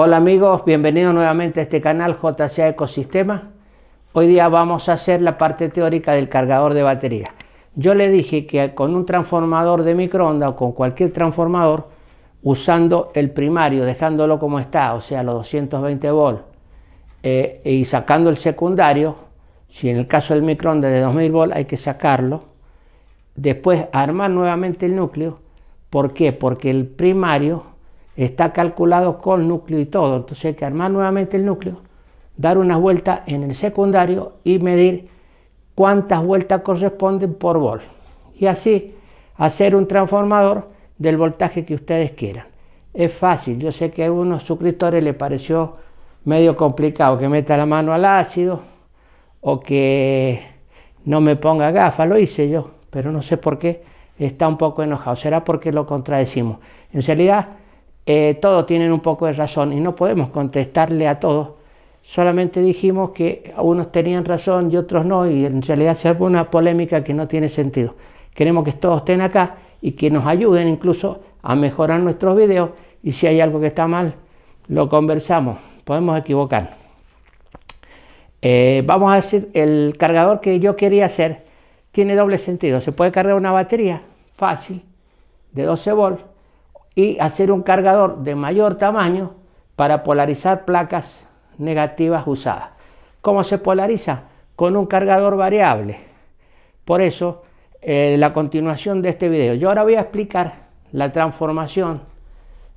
Hola amigos, bienvenidos nuevamente a este canal JCA Ecosistema. Hoy día vamos a hacer la parte teórica del cargador de batería. Yo le dije que con un transformador de microondas o con cualquier transformador, usando el primario, dejándolo como está, o sea, los 220 volts, eh, y sacando el secundario, si en el caso del microondas de 2000 volts hay que sacarlo, después armar nuevamente el núcleo. ¿Por qué? Porque el primario está calculado con núcleo y todo. Entonces hay que armar nuevamente el núcleo, dar unas vueltas en el secundario y medir cuántas vueltas corresponden por volt. Y así hacer un transformador del voltaje que ustedes quieran. Es fácil, yo sé que a unos suscriptores les pareció medio complicado que meta la mano al ácido o que no me ponga gafas, lo hice yo, pero no sé por qué está un poco enojado. Será porque lo contradecimos. En realidad, eh, todos tienen un poco de razón y no podemos contestarle a todos. Solamente dijimos que unos tenían razón y otros no, y en realidad se hace una polémica que no tiene sentido. Queremos que todos estén acá y que nos ayuden incluso a mejorar nuestros videos y si hay algo que está mal, lo conversamos, podemos equivocar eh, vamos a decir, el cargador que yo quería hacer tiene doble sentido. Se puede cargar una batería fácil de 12 volts y hacer un cargador de mayor tamaño para polarizar placas negativas usadas. ¿Cómo se polariza? Con un cargador variable. Por eso, eh, la continuación de este video. Yo ahora voy a explicar la transformación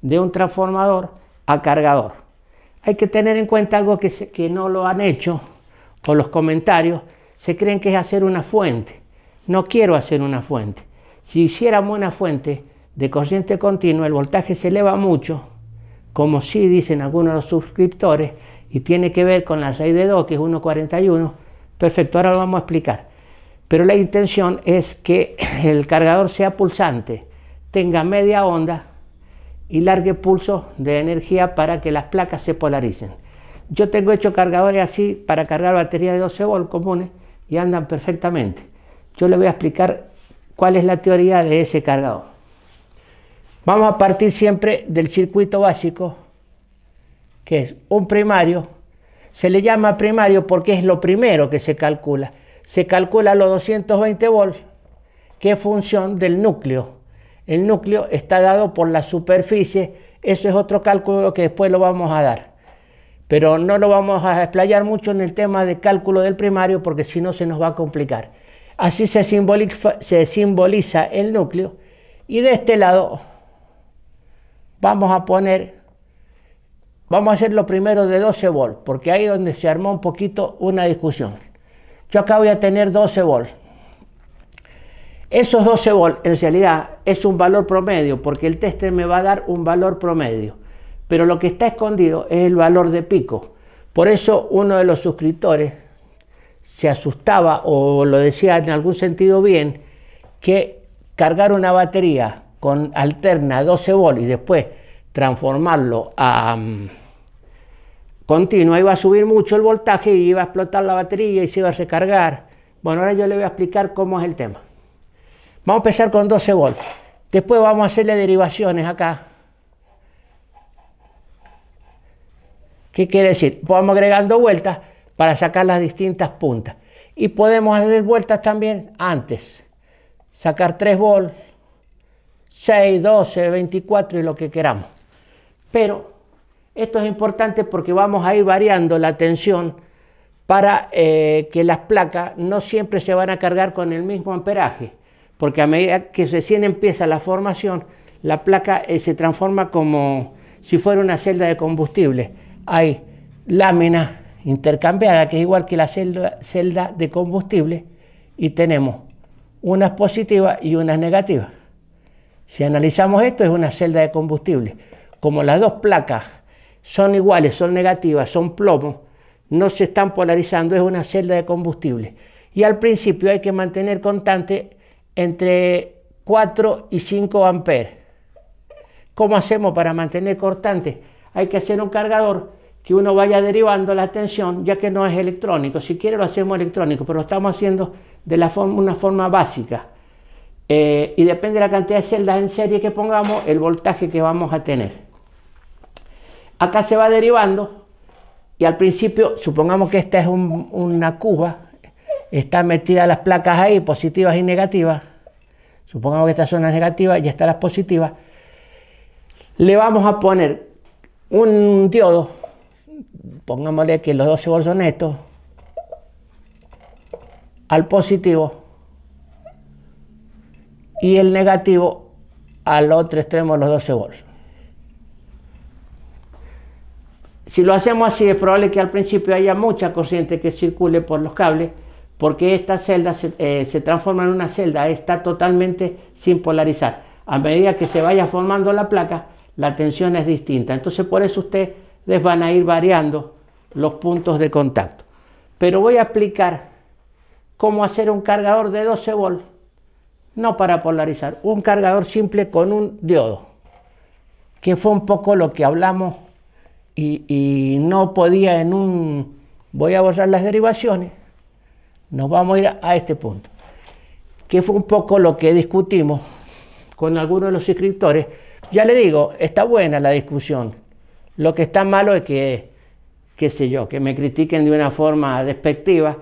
de un transformador a cargador. Hay que tener en cuenta algo que, que no lo han hecho o los comentarios se creen que es hacer una fuente. No quiero hacer una fuente. Si hiciéramos una fuente, de corriente continua, el voltaje se eleva mucho, como sí dicen algunos de los suscriptores, y tiene que ver con la raíz de 2, que es 1,41. Perfecto, ahora lo vamos a explicar. Pero la intención es que el cargador sea pulsante, tenga media onda y largue pulso de energía para que las placas se polaricen. Yo tengo hecho cargadores así para cargar baterías de 12 volt comunes y andan perfectamente. Yo le voy a explicar cuál es la teoría de ese cargador. Vamos a partir siempre del circuito básico, que es un primario. Se le llama primario porque es lo primero que se calcula. Se calcula los 220 volts, que es función del núcleo. El núcleo está dado por la superficie. Eso es otro cálculo que después lo vamos a dar. Pero no lo vamos a explayar mucho en el tema de cálculo del primario porque si no se nos va a complicar. Así se se simboliza el núcleo. Y de este lado vamos a poner, vamos a hacer lo primero de 12 volts, porque ahí es donde se armó un poquito una discusión. Yo acá voy a tener 12 volts. Esos 12 volts en realidad es un valor promedio, porque el tester me va a dar un valor promedio, pero lo que está escondido es el valor de pico. Por eso uno de los suscriptores se asustaba o lo decía en algún sentido bien, que cargar una batería con alterna 12 volts y después transformarlo a continuo mm, continua, iba a subir mucho el voltaje y iba a explotar la batería y se iba a recargar. Bueno, ahora yo le voy a explicar cómo es el tema. Vamos a empezar con 12 volts. Después vamos a hacerle derivaciones acá. ¿Qué quiere decir? Vamos agregando vueltas para sacar las distintas puntas. Y podemos hacer vueltas también antes. Sacar 3 volts, 6, 12, 24 y lo que queramos. Pero esto es importante porque vamos a ir variando la tensión para eh, que las placas no siempre se van a cargar con el mismo amperaje, porque a medida que recién empieza la formación, la placa eh, se transforma como si fuera una celda de combustible. Hay láminas intercambiadas, que es igual que la celda de combustible, y tenemos unas positivas y unas negativas. Si analizamos esto, es una celda de combustible. Como las dos placas son iguales, son negativas, son plomo, no se están polarizando, es una celda de combustible. Y al principio hay que mantener constante entre 4 y 5 amperes. ¿Cómo hacemos para mantener constante? Hay que hacer un cargador que uno vaya derivando la tensión, ya que no es electrónico. Si quiere lo hacemos electrónico, pero lo estamos haciendo de la una forma básica. Eh, y depende de la cantidad de celdas en serie que pongamos, el voltaje que vamos a tener. Acá se va derivando y al principio, supongamos que esta es una cuba, están metidas las placas ahí, positivas y negativas. Supongamos que estas son las negativas y estas las positivas. Le vamos a poner un diodo, pongámosle que los 12 estos al positivo y el negativo al otro extremo de los 12 volts. Si lo hacemos así, es probable que al principio haya mucha corriente que circule por los cables, porque esta celda eh, se, transforma en una celda, está totalmente sin polarizar. A medida que se vaya formando la placa, la tensión es distinta. Entonces, por eso ustedes van a ir variando los puntos de contacto. Pero voy a explicar cómo hacer un cargador de 12 volts no para polarizar, un cargador simple con un diodo, que fue un poco lo que hablamos y, no podía en un, voy a borrar las derivaciones, nos vamos a ir a, este punto, que fue un poco lo que discutimos con algunos de los escritores... Ya le digo, está buena la discusión, lo que está malo es que, qué sé yo, que me critiquen de una forma despectiva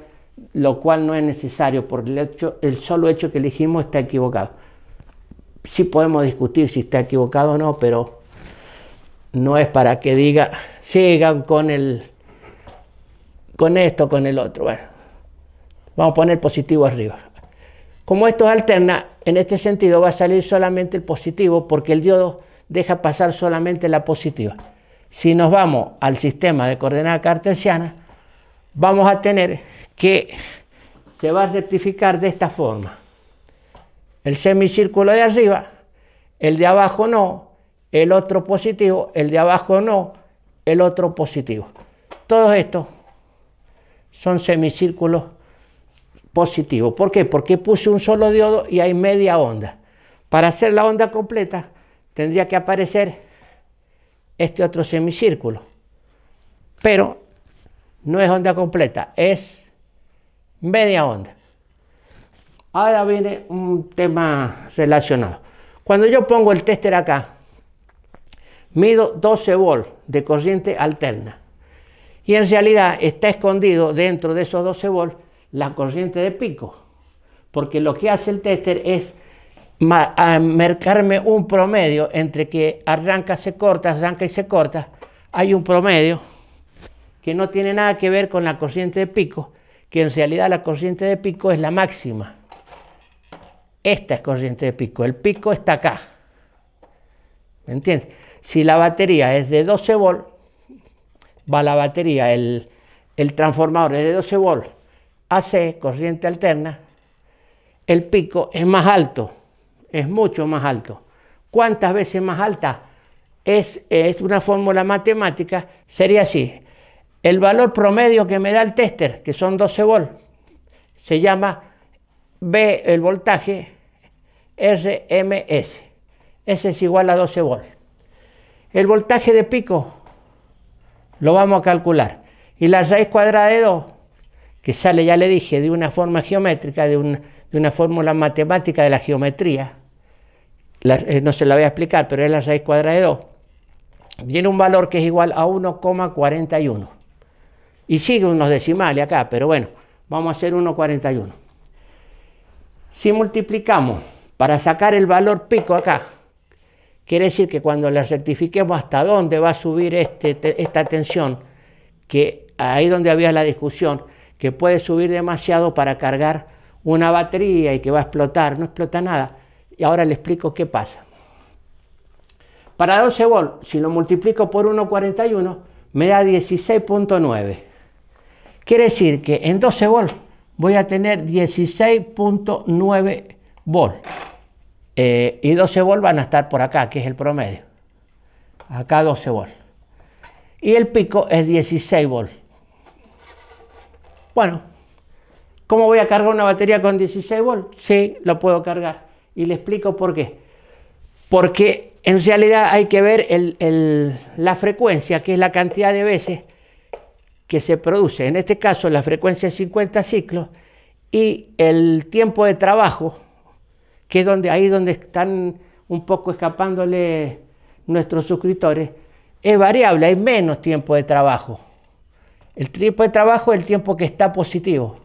lo cual no es necesario por el, hecho, el solo hecho que elegimos está equivocado. Sí podemos discutir si está equivocado o no, pero no es para que diga, sigan con el con esto, con el otro. Bueno, vamos a poner positivo arriba. Como esto alterna, en este sentido va a salir solamente el positivo porque el diodo deja pasar solamente la positiva. Si nos vamos al sistema de coordenadas cartesianas, vamos a tener que se va a rectificar de esta forma. El semicírculo de arriba, el de abajo no, el otro positivo, el de abajo no, el otro positivo. Todos estos son semicírculos positivos. ¿Por qué? Porque puse un solo diodo y hay media onda. Para hacer la onda completa tendría que aparecer este otro semicírculo. Pero no es onda completa, es media onda. Ahora viene un tema relacionado. Cuando yo pongo el tester acá, mido 12 volts de corriente alterna. Y en realidad está escondido dentro de esos 12 volts la corriente de pico. Porque lo que hace el tester es marcarme un promedio entre que arranca, se corta, arranca y se corta. Hay un promedio que no tiene nada que ver con la corriente de pico que en realidad la corriente de pico es la máxima. Esta es corriente de pico, el pico está acá. ¿Me entiendes? Si la batería es de 12 volts, va la batería, el, transformador es de 12 volts, AC, corriente alterna, el pico es más alto, es mucho más alto. ¿Cuántas veces más alta? Es, es una fórmula matemática, sería así, el valor promedio que me da el tester, que son 12 volts, se llama B, el voltaje RMS. Ese es igual a 12 volts. El voltaje de pico lo vamos a calcular. Y la raíz cuadrada de 2, que sale, ya le dije, de una forma geométrica, de, una fórmula matemática de la geometría, eh, no se la voy a explicar, pero es la raíz cuadrada de 2, tiene un valor que es igual a 1,41. Y sigue unos decimales acá, pero bueno, vamos a hacer 1,41. Si multiplicamos para sacar el valor pico acá, quiere decir que cuando le rectifiquemos hasta dónde va a subir este esta tensión, que ahí donde había la discusión, que puede subir demasiado para cargar una batería y que va a explotar, no explota nada. Y ahora le explico qué pasa. Para 12 volts, si lo multiplico por 1,41, me da 16.9. Quiere decir que en 12 volts voy a tener 16.9 volt eh, y 12 volt van a estar por acá, que es el promedio. Acá 12 volts. Y el pico es 16 volts. Bueno, ¿cómo voy a cargar una batería con 16 volts? Sí, lo puedo cargar. Y le explico por qué. Porque en realidad hay que ver la frecuencia, que es la cantidad de veces que se produce, en este caso la frecuencia de 50 ciclos, y el tiempo de trabajo, que es donde, ahí donde están un poco escapándole nuestros suscriptores, es variable, hay menos tiempo de trabajo. El tiempo de trabajo es el tiempo que está positivo.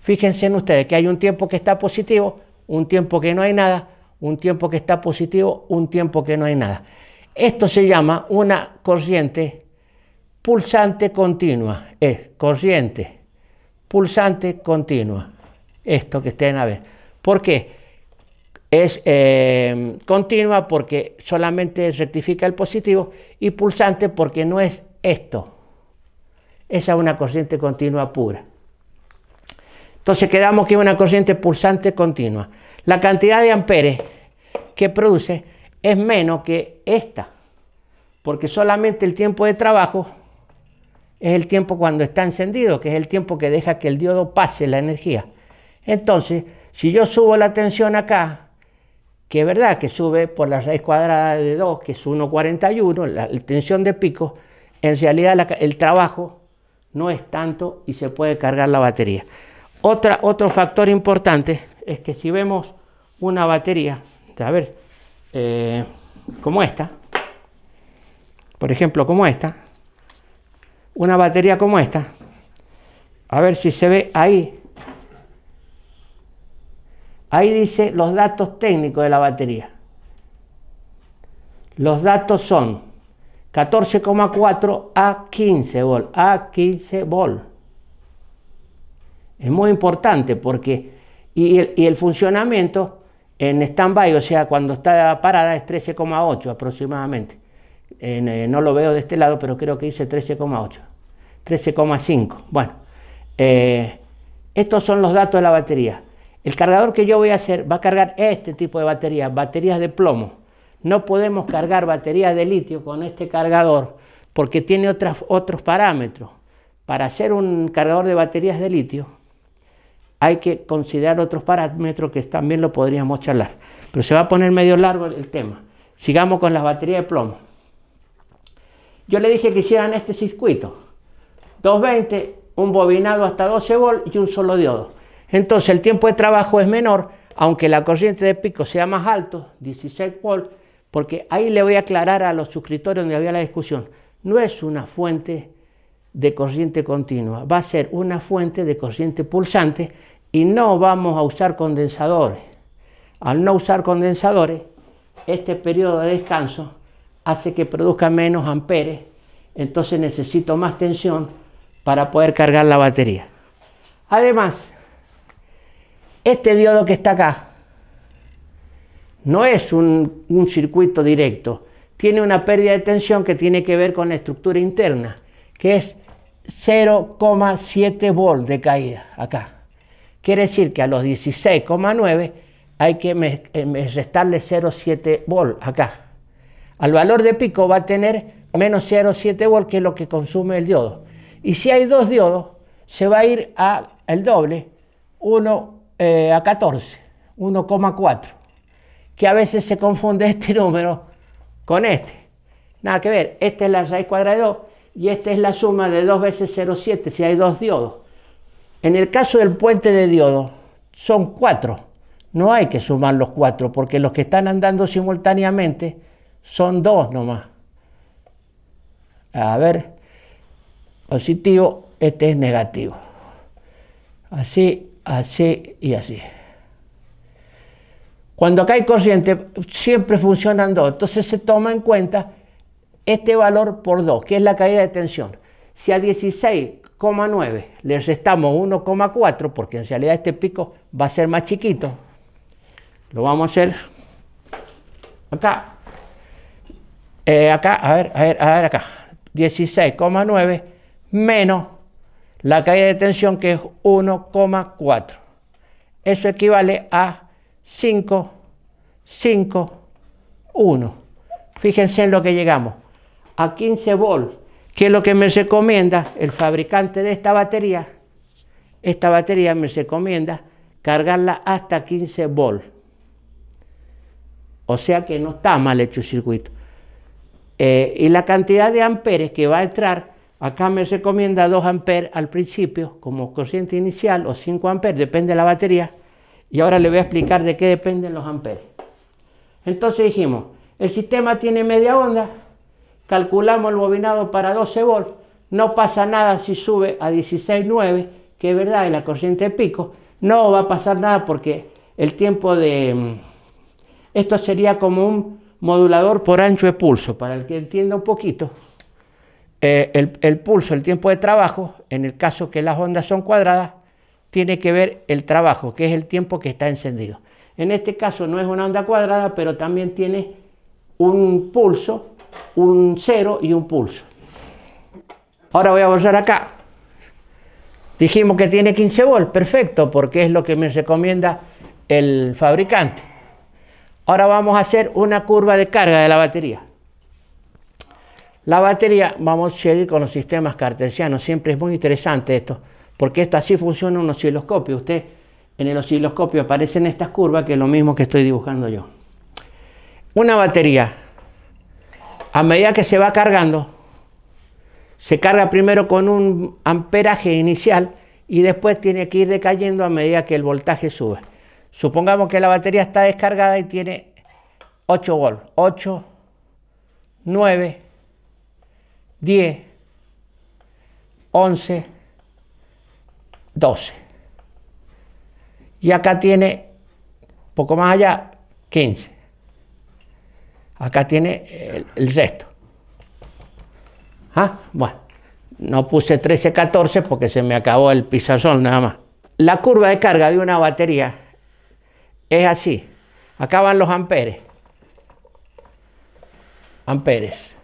Fíjense en ustedes que hay un tiempo que está positivo, un tiempo que no hay nada, un tiempo que está positivo, un tiempo que no hay nada. Esto se llama una corriente pulsante continua, es corriente pulsante continua, esto que estén a ver. ¿Por qué? Es eh, continua porque solamente rectifica el positivo y pulsante porque no es esto. Esa es una corriente continua pura. Entonces quedamos que es una corriente pulsante continua. La cantidad de amperes que produce es menos que esta, porque solamente el tiempo de trabajo es el tiempo cuando está encendido, que es el tiempo que deja que el diodo pase la energía. Entonces, si yo subo la tensión acá, que es verdad que sube por la raíz cuadrada de 2, que es 1,41, la, tensión de pico, en realidad el trabajo no es tanto y se puede cargar la batería. otro factor importante es que si vemos una batería, a ver, eh, como esta, por ejemplo, como esta, una batería como esta. A ver si se ve ahí. Ahí dice los datos técnicos de la batería. Los datos son 14,4 a 15 volt, a 15 volt. Es muy importante porque y el, funcionamiento en stand-by, o sea, cuando está parada es 13,8 aproximadamente. Eh, no lo veo de este lado, pero creo que dice 13,8. 13,5. Bueno, eh, estos son los datos de la batería. El cargador que yo voy a hacer va a cargar este tipo de batería baterías de plomo. No podemos cargar baterías de litio con este cargador porque tiene otros parámetros. Para hacer un cargador de baterías de litio hay que considerar otros parámetros que también lo podríamos charlar. Pero se va a poner medio largo el tema. Sigamos con las baterías de plomo. Yo le dije que hicieran este circuito. 220, un bobinado hasta 12 volts y un solo diodo. Entonces el tiempo de trabajo es menor, aunque la corriente de pico sea más alto, 16 volts, porque ahí le voy a aclarar a los suscriptores donde había la discusión, no es una fuente de corriente continua, va a ser una fuente de corriente pulsante y no vamos a usar condensadores. Al no usar condensadores, este periodo de descanso hace que produzca menos amperes, entonces necesito más tensión para poder cargar la batería. Además, este diodo que está acá no es un, circuito directo, tiene una pérdida de tensión que tiene que ver con la estructura interna, que es 0,7 volt de caída acá. Quiere decir que a los 16,9 hay que eh, restarle 0,7 volt acá. Al valor de pico va a tener menos 0,7 volt, que es lo que consume el diodo. Y si hay dos diodos, se va a ir al doble, 1 eh, a 14, 1,4, que a veces se confunde este número con este. Nada que ver, esta es la raíz cuadrada de 2 y esta es la suma de 2 veces 0,7 si hay dos diodos. En el caso del puente de diodo, son 4. No hay que sumar los 4 porque los que están andando simultáneamente son 2 nomás. A ver, positivo, este es negativo. Así, así y así. Cuando acá hay corriente, siempre funcionan dos. Entonces se toma en cuenta este valor por 2, que es la caída de tensión. Si a 16,9 le restamos 1,4, porque en realidad este pico va a ser más chiquito, lo vamos a hacer acá. Eh, acá, a ver, a ver, a ver acá. 16,9 menos la caída de tensión que es 1,4. Eso equivale a 5, 5, 1. Fíjense en lo que llegamos. A 15 volts, que es lo que me recomienda el fabricante de esta batería. Esta batería me recomienda cargarla hasta 15 volts. O sea que no está mal hecho el circuito. Eh, y la cantidad de amperes que va a entrar Acá me recomienda 2 amperes al principio como corriente inicial o 5 amperes, depende de la batería. Y ahora le voy a explicar de qué dependen los amperes. Entonces dijimos, el sistema tiene media onda, calculamos el bobinado para 12 volts, no pasa nada si sube a 16.9, que es verdad, en la corriente de pico, no va a pasar nada porque el tiempo de... Mm, esto sería como un modulador por ancho de pulso, para el que entienda un poquito. Eh, el, el, pulso, el tiempo de trabajo, en el caso que las ondas son cuadradas, tiene que ver el trabajo, que es el tiempo que está encendido. En este caso no es una onda cuadrada, pero también tiene un pulso, un cero y un pulso. Ahora voy a volver acá. Dijimos que tiene 15 volts, perfecto, porque es lo que me recomienda el fabricante. Ahora vamos a hacer una curva de carga de la batería. La batería, vamos a seguir con los sistemas cartesianos, siempre es muy interesante esto, porque esto así funciona un osciloscopio. Usted en el osciloscopio aparecen estas curvas, que es lo mismo que estoy dibujando yo. Una batería, a medida que se va cargando, se carga primero con un amperaje inicial y después tiene que ir decayendo a medida que el voltaje sube. Supongamos que la batería está descargada y tiene 8 volts, 8, 9, 10, 11, 12. Y acá tiene, poco más allá, 15. Acá tiene el, resto. ¿Ah? Bueno, no puse 13, 14 porque se me acabó el pizarrón nada más. La curva de carga de una batería es así. Acá van los amperes. Amperes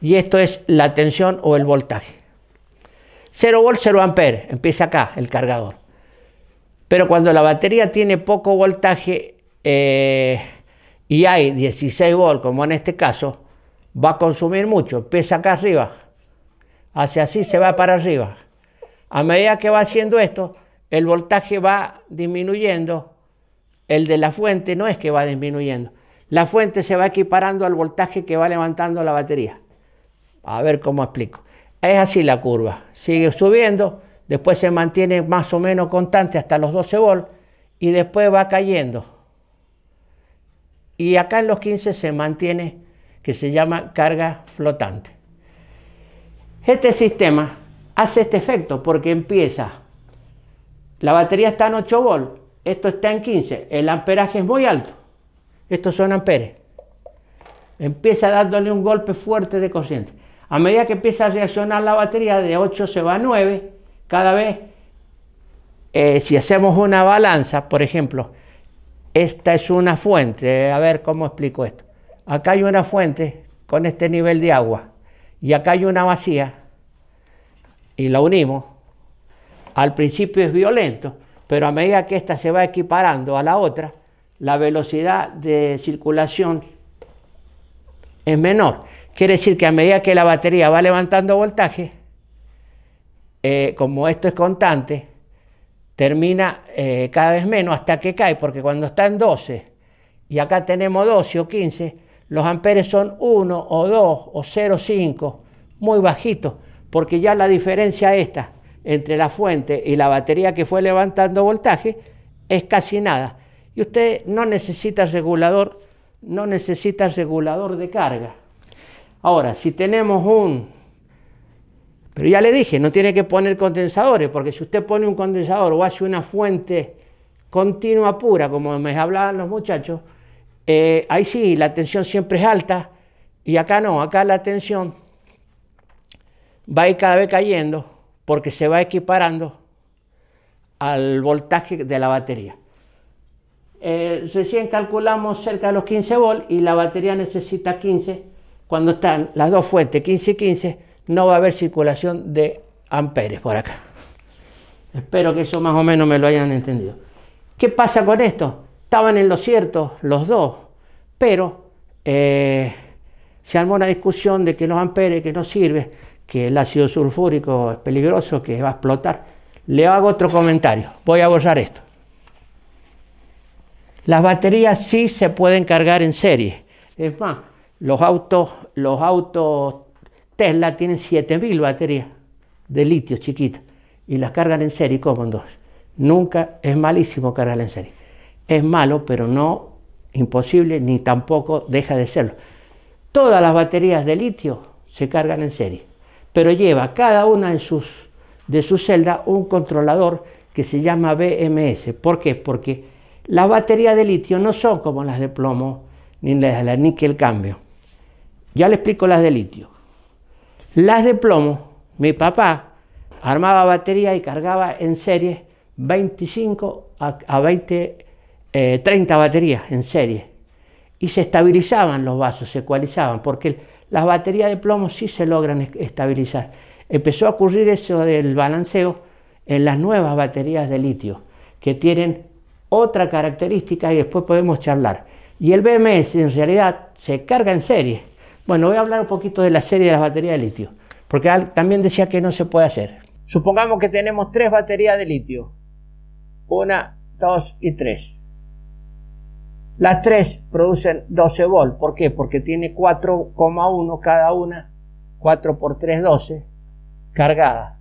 y esto es la tensión o el voltaje. 0 volt, 0 amper, empieza acá el cargador. Pero cuando la batería tiene poco voltaje eh, y hay 16 volt, como en este caso, va a consumir mucho. Empieza acá arriba, hacia así se va para arriba. A medida que va haciendo esto, el voltaje va disminuyendo, el de la fuente no es que va disminuyendo, la fuente se va equiparando al voltaje que va levantando la batería. A ver cómo explico. Es así la curva. Sigue subiendo, después se mantiene más o menos constante hasta los 12 volts y después va cayendo. Y acá en los 15 se mantiene que se llama carga flotante. Este sistema hace este efecto porque empieza, la batería está en 8 volts, esto está en 15, el amperaje es muy alto, estos son amperes. Empieza dándole un golpe fuerte de corriente. A medida que empieza a reaccionar la batería, de 8 se va a 9. Cada vez, eh, si hacemos una balanza, por ejemplo, esta es una fuente. A ver cómo explico esto. Acá hay una fuente con este nivel de agua. Y acá hay una vacía. Y la unimos. Al principio es violento, pero a medida que esta se va equiparando a la otra, la velocidad de circulación es menor. Quiere decir que a medida que la batería va levantando voltaje, eh, como esto es constante, termina eh, cada vez menos hasta que cae, porque cuando está en 12 y acá tenemos 12 o 15, los amperes son 1 o 2 o 0,5, muy bajitos, porque ya la diferencia esta entre la fuente y la batería que fue levantando voltaje es casi nada. Y usted no necesita regulador, no necesita regulador de carga. Ahora, si tenemos un... Pero ya le dije, no tiene que poner condensadores, porque si usted pone un condensador o hace una fuente continua pura, como me hablaban los muchachos, eh, ahí sí, la tensión siempre es alta, y acá no, acá la tensión va a ir cada vez cayendo, porque se va equiparando al voltaje de la batería. Eh, recién calculamos cerca de los 15 volts y la batería necesita 15 cuando están las dos fuentes 15 y 15, no va a haber circulación de amperes por acá. Espero que eso más o menos me lo hayan entendido. ¿Qué pasa con esto? Estaban en lo cierto los dos, pero eh, se armó una discusión de que los amperes, que no sirve, que el ácido sulfúrico es peligroso, que va a explotar. Le hago otro comentario. Voy a borrar esto. Las baterías sí se pueden cargar en serie. Es más, los autos, los autos Tesla tienen 7000 baterías de litio chiquitas y las cargan en serie como en dos. Nunca es malísimo cargar en serie. Es malo, pero no imposible ni tampoco deja de serlo. Todas las baterías de litio se cargan en serie, pero lleva cada una de sus de su celda un controlador que se llama BMS. ¿Por qué? Porque las baterías de litio no son como las de plomo ni las de la níquel cambio. Ya le explico las de litio. Las de plomo, mi papá armaba batería y cargaba en serie 25 a, 30 eh, baterías en serie. Y se estabilizaban los vasos, se ecualizaban, porque las baterías de plomo sí se logran estabilizar. Empezó a ocurrir eso del balanceo en las nuevas baterías de litio, que tienen otra característica y después podemos charlar. Y el BMS en realidad se carga en serie bueno, voy a hablar un poquito de la serie de las baterías de litio, porque también decía que no se puede hacer. Supongamos que tenemos tres baterías de litio. Una, dos y tres. Las tres producen 12 volts. ¿Por qué? Porque tiene 4,1 cada una. 4 por 3, 12. Cargadas.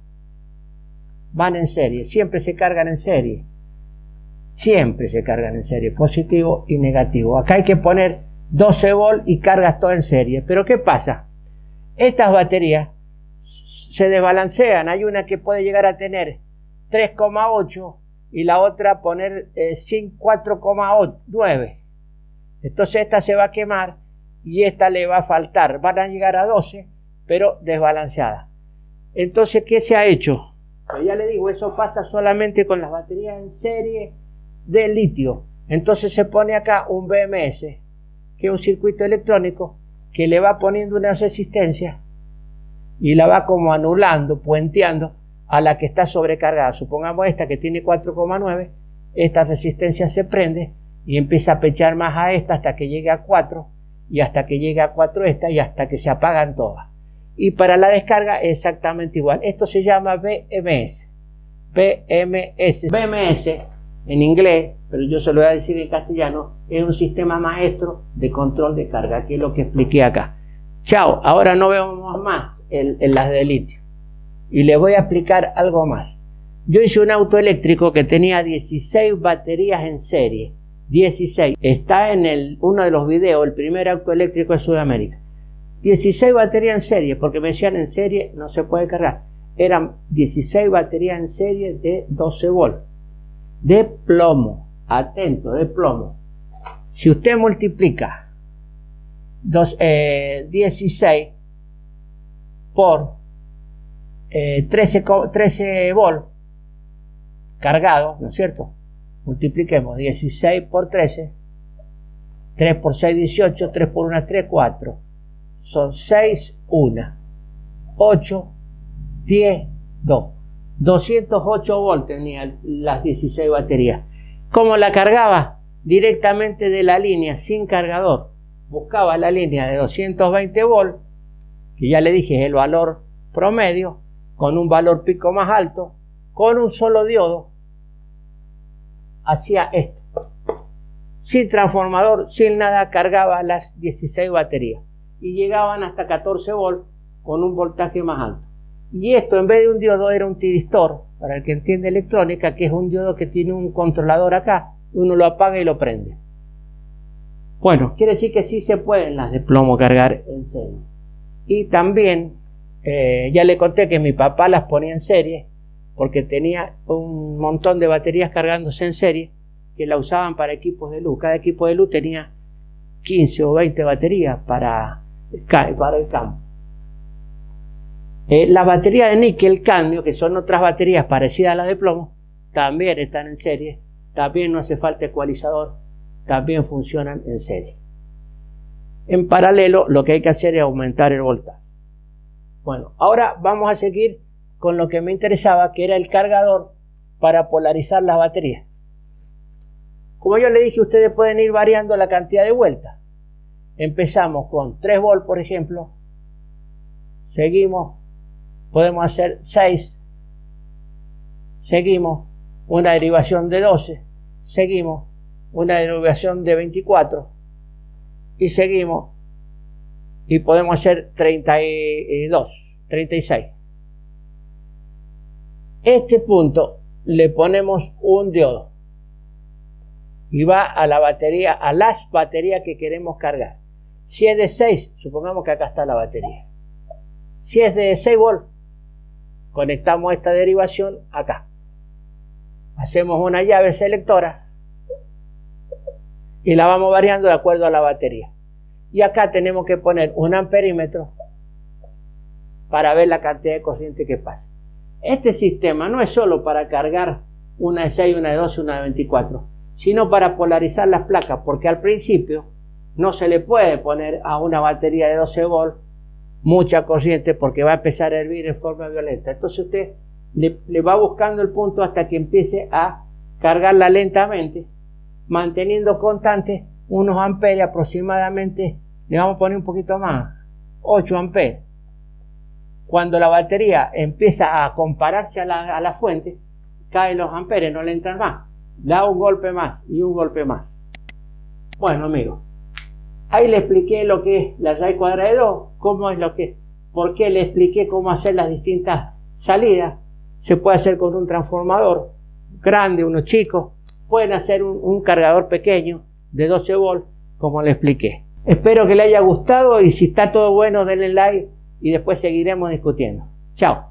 Van en serie. Siempre se cargan en serie. Siempre se cargan en serie. Positivo y negativo. Acá hay que poner 12 volts y cargas todo en serie. Pero ¿qué pasa? Estas baterías se desbalancean. Hay una que puede llegar a tener 3,8 y la otra poner 4,9. Eh, Entonces esta se va a quemar y esta le va a faltar. Van a llegar a 12, pero desbalanceada. Entonces, ¿qué se ha hecho? Pues ya le digo, eso pasa solamente con las baterías en serie de litio. Entonces se pone acá un BMS que es un circuito electrónico que le va poniendo una resistencia y la va como anulando, puenteando a la que está sobrecargada. Supongamos esta que tiene 4,9, esta resistencia se prende y empieza a pechar más a esta hasta que llegue a 4 y hasta que llegue a 4 esta y hasta que se apagan todas. Y para la descarga es exactamente igual. Esto se llama BMS. BMS. BMS en inglés, pero yo se lo voy a decir en castellano, es un sistema maestro de control de carga, que es lo que expliqué acá. Chao, ahora no vemos más el, las de litio. Y les voy a explicar algo más. Yo hice un auto eléctrico que tenía 16 baterías en serie. 16. Está en el, uno de los videos, el primer auto eléctrico de Sudamérica. 16 baterías en serie, porque me decían en serie no se puede cargar. Eran 16 baterías en serie de 12 volts de plomo. Atento, de plomo. Si usted multiplica 16 eh, por 13, 13 volt cargado, ¿no es cierto? Multipliquemos 16 por 13, 3 por 6, 18, 3 por 1, 3, 4. Son 6, 1, 8, 10, 2. 208 volts tenía las 16 baterías. como la cargaba? Directamente de la línea, sin cargador. Buscaba la línea de 220 volts, que ya le dije es el valor promedio, con un valor pico más alto, con un solo diodo, hacía esto. Sin transformador, sin nada, cargaba las 16 baterías y llegaban hasta 14 volts con un voltaje más alto. Y esto en vez de un diodo era un tiristor, para el que entiende electrónica, que es un diodo que tiene un controlador acá, uno lo apaga y lo prende. Bueno, quiere decir que sí se pueden las de plomo cargar en serie. Y también, eh, ya le conté que mi papá las ponía en serie, porque tenía un montón de baterías cargándose en serie, que la usaban para equipos de luz. Cada equipo de luz tenía 15 o 20 baterías para, para el campo. Eh, las la batería de níquel cadmio, que son otras baterías parecidas a las de plomo, también están en serie, también no hace falta ecualizador, también funcionan en serie. En paralelo, lo que hay que hacer es aumentar el voltaje. Bueno, ahora vamos a seguir con lo que me interesaba, que era el cargador para polarizar las baterías. Como yo le dije, ustedes pueden ir variando la cantidad de vueltas. Empezamos con 3 volts, por ejemplo. Seguimos podemos hacer 6, seguimos, una derivación de 12, seguimos, una derivación de 24 y seguimos y podemos hacer 32, 36. Este punto le ponemos un diodo y va a la batería, a las baterías que queremos cargar. Si es de 6, supongamos que acá está la batería. Si es de 6 volts, Conectamos esta derivación acá. Hacemos una llave selectora y la vamos variando de acuerdo a la batería. Y acá tenemos que poner un amperímetro para ver la cantidad de corriente que pasa. Este sistema no es solo para cargar una de 6, una de 12, una de 24, sino para polarizar las placas, porque al principio no se le puede poner a una batería de 12 volts mucha corriente porque va a empezar a hervir en forma violenta. Entonces usted le, va buscando el punto hasta que empiece a cargarla lentamente, manteniendo constante unos amperes aproximadamente, le vamos a poner un poquito más, 8 amperes. Cuando la batería empieza a compararse a la, a la fuente, caen los amperes, no le entran más. Da un golpe más y un golpe más. Bueno, amigos. Ahí le expliqué lo que es la raíz cuadrada de 2, cómo es lo que, por qué le expliqué cómo hacer las distintas salidas. Se puede hacer con un transformador grande, uno chico. Pueden hacer un, cargador pequeño de 12 volts, como le expliqué. Espero que le haya gustado y si está todo bueno, denle like y después seguiremos discutiendo. Chao.